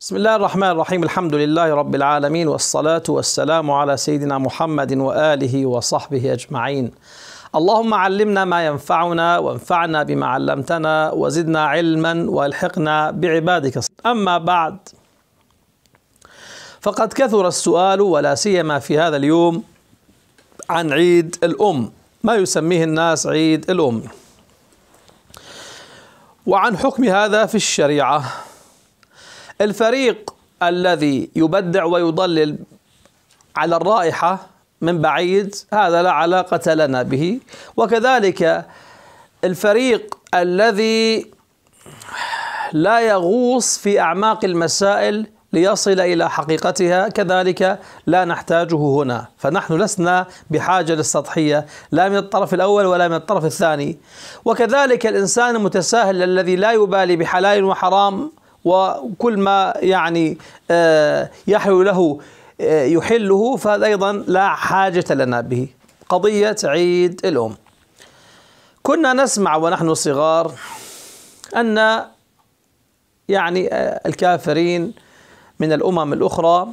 بسم الله الرحمن الرحيم الحمد لله رب العالمين والصلاة والسلام على سيدنا محمد وآله وصحبه أجمعين اللهم علمنا ما ينفعنا وانفعنا بما علمتنا وزدنا علما والحقنا بعبادك أما بعد فقد كثر السؤال ولا سيما في هذا اليوم عن عيد الأم ما يسميه الناس عيد الأم وعن حكم هذا في الشريعة الفريق الذي يبدع ويضلل على الرائحة من بعيد هذا لا علاقة لنا به وكذلك الفريق الذي لا يغوص في أعماق المسائل ليصل إلى حقيقتها كذلك لا نحتاجه هنا فنحن لسنا بحاجة للسطحية لا من الطرف الأول ولا من الطرف الثاني وكذلك الإنسان المتساهل الذي لا يبالي بحلال وحرام وكل ما يعني آه، يحلو له آه، يحله فهذا أيضا لا حاجة لنا به قضية عيد الأم كنا نسمع ونحن صغار أن يعني آه، الكافرين من الأمم الأخرى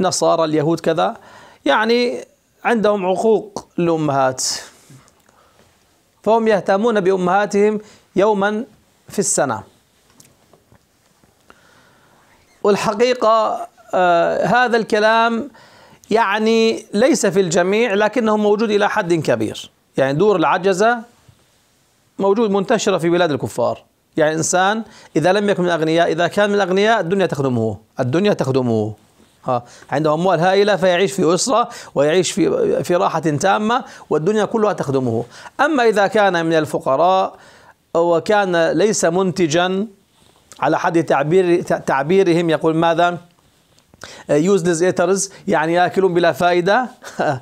نصارى اليهود كذا يعني عندهم عقوق الأمهات فهم يهتمون بأمهاتهم يوما في السنة والحقيقة آه، هذا الكلام يعني ليس في الجميع لكنه موجود إلى حد كبير يعني دور العجزة موجود منتشرة في بلاد الكفار يعني إنسان إذا لم يكن من الأغنياء إذا كان من الأغنياء الدنيا تخدمه الدنيا تخدمه ها عنده أموال هائلة فيعيش في أسرة ويعيش في في راحة تامة والدنيا كلها تخدمه أما إذا كان من الفقراء وكان ليس منتجا على حد تعبير تعبيرهم يقول ماذا آه، useless eaters يعني ياكلون بلا فائدة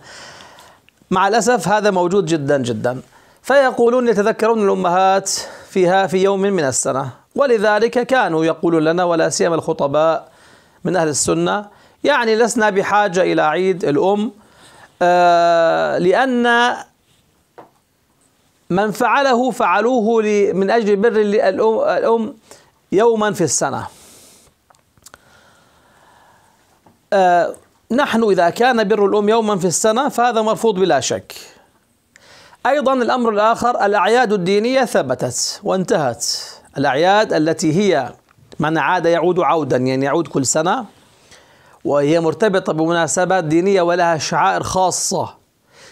مع الأسف هذا موجود جدا جدا فيقولون يتذكرون الأمهات فيها في يوم من السنة ولذلك كانوا يقولون لنا ولا سيما الخطباء من أهل السنة يعني لسنا بحاجة إلى عيد الأم آه، لأن من فعله فعلوه من أجل بر الأم يوما في السنة آه نحن إذا كان بر الأم يوما في السنة فهذا مرفوض بلا شك أيضا الأمر الآخر الأعياد الدينية ثبتت وانتهت الأعياد التي هي من عاد يعود عودا يعني يعود كل سنة وهي مرتبطة بمناسبات دينية ولها شعائر خاصة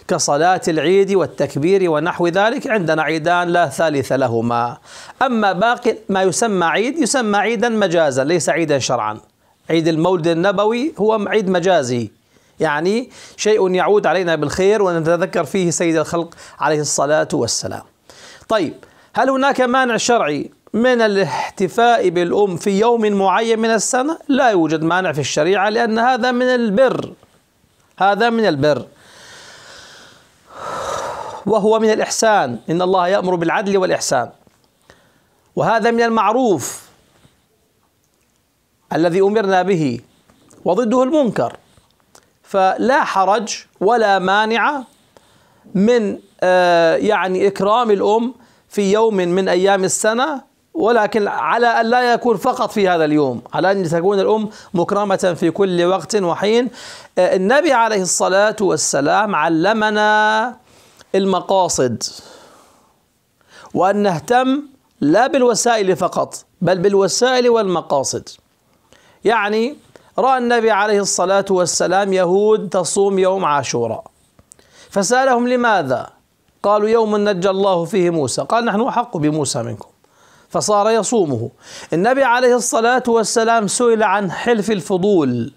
كصلاة العيد والتكبير ونحو ذلك عندنا عيدان لا ثالث لهما أما باقي ما يسمى عيد يسمى عيدا مجازا ليس عيدا شرعا عيد المولد النبوي هو عيد مجازي يعني شيء يعود علينا بالخير ونتذكر فيه سيد الخلق عليه الصلاة والسلام طيب هل هناك مانع شرعي من الاحتفاء بالأم في يوم معين من السنة لا يوجد مانع في الشريعة لأن هذا من البر هذا من البر وهو من الإحسان إن الله يأمر بالعدل والإحسان وهذا من المعروف الذي أمرنا به وضده المنكر فلا حرج ولا مانع من آه، يعني إكرام الأم في يوم من أيام السنة ولكن على أن لا يكون فقط في هذا اليوم على أن تكون الأم مكرمة في كل وقت وحين آه، النبي عليه الصلاة والسلام علمنا المقاصد وأن نهتم لا بالوسائل فقط بل بالوسائل والمقاصد يعني رأى النبي عليه الصلاة والسلام يهود تصوم يوم عاشوراء فسألهم لماذا قالوا يوم نجى الله فيه موسى قال نحن أحق بموسى منكم فصار يصومه النبي عليه الصلاة والسلام سئل عن حلف الفضول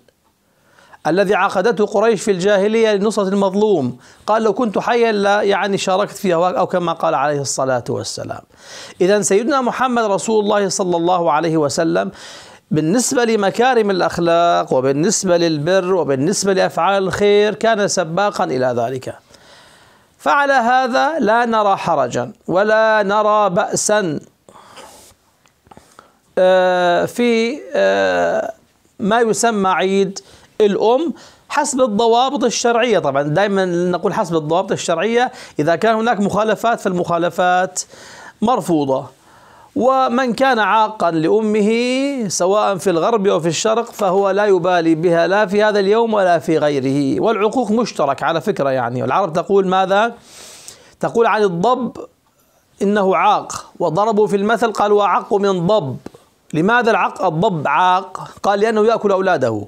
الذي عقدته قريش في الجاهلية لنصرة المظلوم قال لو كنت حيا لا يعني شاركت فيها أو كما قال عليه الصلاة والسلام إذا سيدنا محمد رسول الله صلى الله عليه وسلم بالنسبة لمكارم الأخلاق وبالنسبة للبر وبالنسبة لأفعال الخير كان سباقا إلى ذلك فعلى هذا لا نرى حرجا ولا نرى بأسا آه، في آه، ما يسمى عيد الأم حسب الضوابط الشرعية طبعا دائما نقول حسب الضوابط الشرعية إذا كان هناك مخالفات فالمخالفات مرفوضة ومن كان عاقا لأمه سواء في الغرب أو في الشرق فهو لا يبالي بها لا في هذا اليوم ولا في غيره والعقوق مشترك على فكرة يعني العرب تقول ماذا تقول عن الضب إنه عاق وضربوا في المثل قالوا عق من ضب لماذا العق الضب عاق قال لأنه يأكل أولاده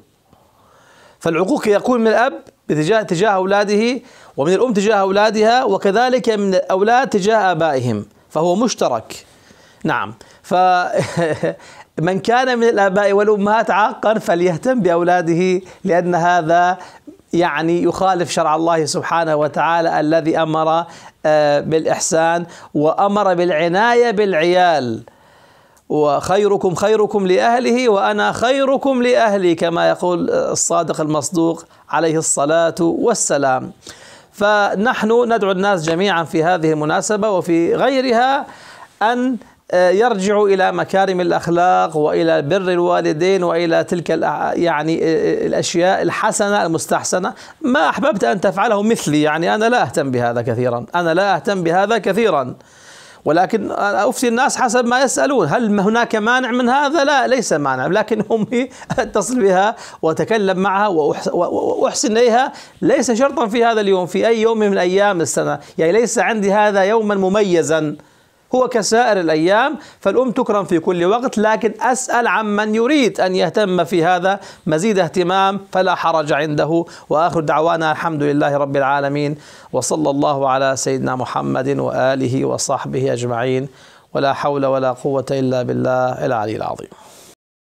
فالعقوق يكون من الأب تجاه تجاه أولاده ومن الأم تجاه أولادها وكذلك من الأولاد تجاه آبائهم فهو مشترك نعم ف من كان من الآباء والأمهات عاقا فليهتم بأولاده لأن هذا يعني يخالف شرع الله سبحانه وتعالى الذي أمر آه، بالإحسان وأمر بالعناية بالعيال وخيركم خيركم لأهله وأنا خيركم لأهلي كما يقول الصادق المصدوق عليه الصلاة والسلام فنحن ندعو الناس جميعا في هذه المناسبة وفي غيرها أن آه، يرجعوا إلى مكارم الأخلاق وإلى بر الوالدين وإلى تلك يعني آه، آه، الأشياء الحسنة المستحسنة ما أحببت أن تفعله مثلي يعني أنا لا أهتم بهذا كثيرا أنا لا أهتم بهذا كثيرا ولكن أفتي الناس حسب ما يسألون هل هناك مانع من هذا لا ليس مانع لكن أمي أتصل بها وأتكلم معها وأحسن إليها ليس شرطا في هذا اليوم في أي يوم من أيام السنة يعني ليس عندي هذا يوما مميزا هو كسائر الأيام فالأم تكرم في كل وقت لكن أسأل عمن يريد أن يهتم في هذا مزيد اهتمام فلا حرج عنده وآخر دعوانا الحمد لله رب العالمين وصلى الله على سيدنا محمد وآله وصحبه أجمعين ولا حول ولا قوة إلا بالله العلي العظيم